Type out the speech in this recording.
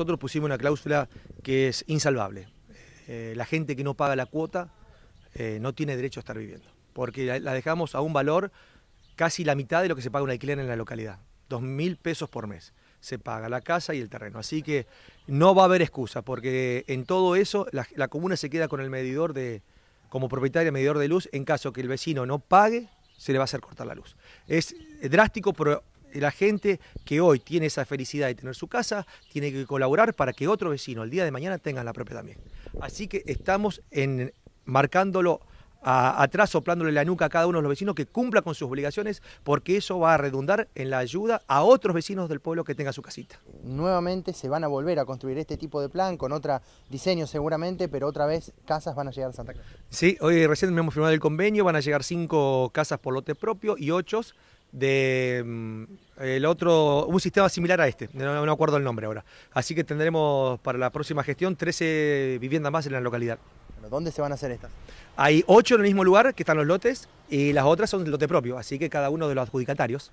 nosotros pusimos una cláusula que es insalvable. Eh, la gente que no paga la cuota eh, no tiene derecho a estar viviendo, porque la, dejamos a un valor casi la mitad de lo que se paga un alquiler en la localidad, dos mil pesos por mes. Se paga la casa y el terreno. Así que no va a haber excusa, porque en todo eso la, comuna se queda con el medidor de, como propietaria, medidor de luz, en caso que el vecino no pague, se le va a hacer cortar la luz. Es drástico, pero la gente que hoy tiene esa felicidad de tener su casa tiene que colaborar para que otro vecino el día de mañana tenga la propia también. Así que estamos en, marcándolo atrás, soplándole la nuca a cada uno de los vecinos que cumpla con sus obligaciones, porque eso va a redundar en la ayuda a otros vecinos del pueblo que tenga su casita. Nuevamente se van a volver a construir este tipo de plan con otro diseño seguramente, pero otra vez casas van a llegar a Santa Cruz. Sí, hoy recién hemos firmado el convenio, van a llegar cinco casas por lote propio y ocho de mm, el otro, un sistema similar a este, no, acuerdo el nombre ahora. Así que tendremos para la próxima gestión 13 viviendas más en la localidad. ¿Dónde se van a hacer estas? Hay 8 en el mismo lugar que están los lotes y las otras son lote propio, así que cada uno de los adjudicatarios